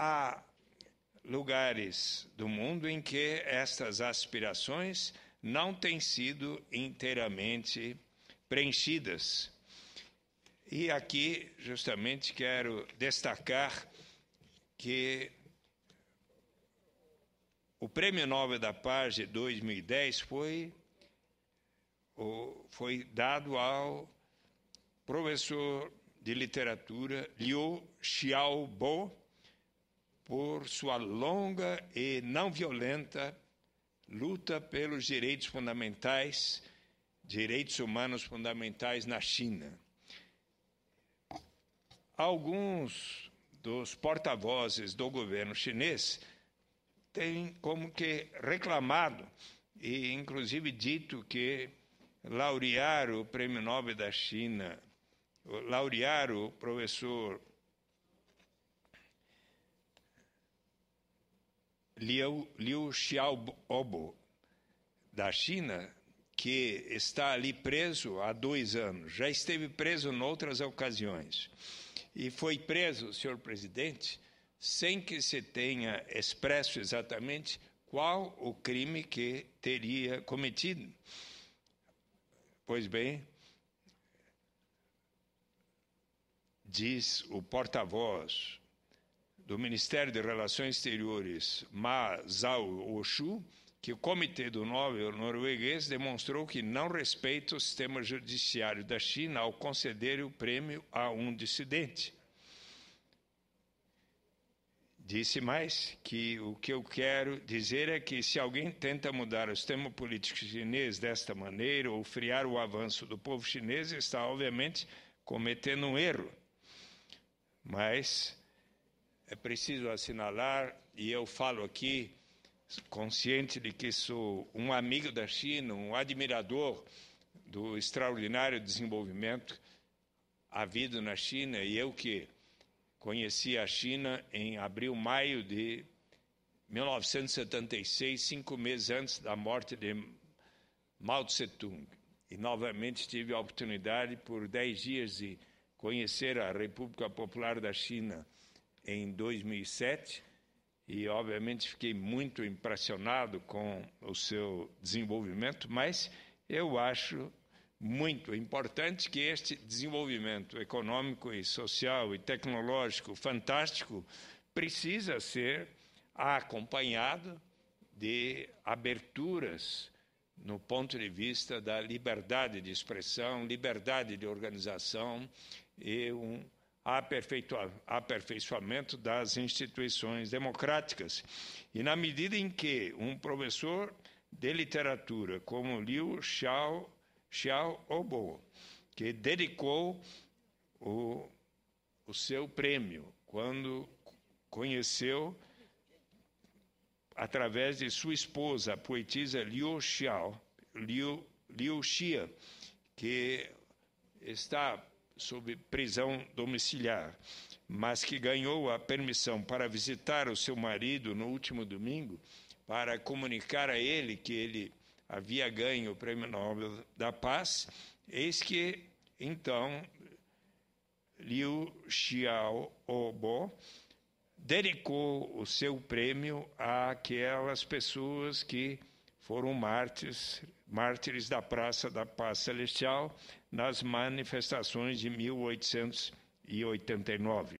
Há lugares do mundo em que estas aspirações não têm sido inteiramente preenchidas. E aqui, justamente, quero destacar que o Prêmio Nobel da Paz de 2010 foi, foi dado ao professor de literatura Liu Xiaobo, por sua longa e não violenta luta pelos direitos fundamentais, direitos humanos fundamentais na China. Alguns dos porta-vozes do governo chinês têm como que reclamado e inclusive dito que laurear o Prêmio Nobel da China, laurear o professor Liu, Liu Xiaobo, da China, que está ali preso há dois anos, já esteve preso em outras ocasiões. E foi preso, senhor presidente, sem que se tenha expresso exatamente qual o crime que teria cometido. Pois bem, diz o porta-voz do Ministério de Relações Exteriores, Zhao Oshu, que o Comitê do Nobel norueguês demonstrou que não respeita o sistema judiciário da China ao conceder o prêmio a um dissidente. Disse mais que o que eu quero dizer é que se alguém tenta mudar o sistema político chinês desta maneira ou friar o avanço do povo chinês, está obviamente cometendo um erro. Mas é preciso assinalar, e eu falo aqui, consciente de que sou um amigo da China, um admirador do extraordinário desenvolvimento havido na China, e eu que conheci a China em abril, maio de 1976, cinco meses antes da morte de Mao Tse-tung. E novamente tive a oportunidade, por dez dias, de conhecer a República Popular da China em 2007 e, obviamente, fiquei muito impressionado com o seu desenvolvimento, mas eu acho muito importante que este desenvolvimento econômico e social e tecnológico fantástico precisa ser acompanhado de aberturas no ponto de vista da liberdade de expressão, liberdade de organização e um aperfeiçoamento das instituições democráticas. E na medida em que um professor de literatura como Liu Xiao, Xiao Obo, que dedicou o, o seu prêmio quando conheceu através de sua esposa, a poetisa Liu Xiao, Liu, Liu Xia, que está sob prisão domiciliar, mas que ganhou a permissão para visitar o seu marido no último domingo, para comunicar a ele que ele havia ganho o Prêmio Nobel da Paz, eis que então Liu Xiaobo dedicou o seu prêmio àquelas pessoas que foram mártires, mártires da Praça da Paz Celestial nas manifestações de 1889.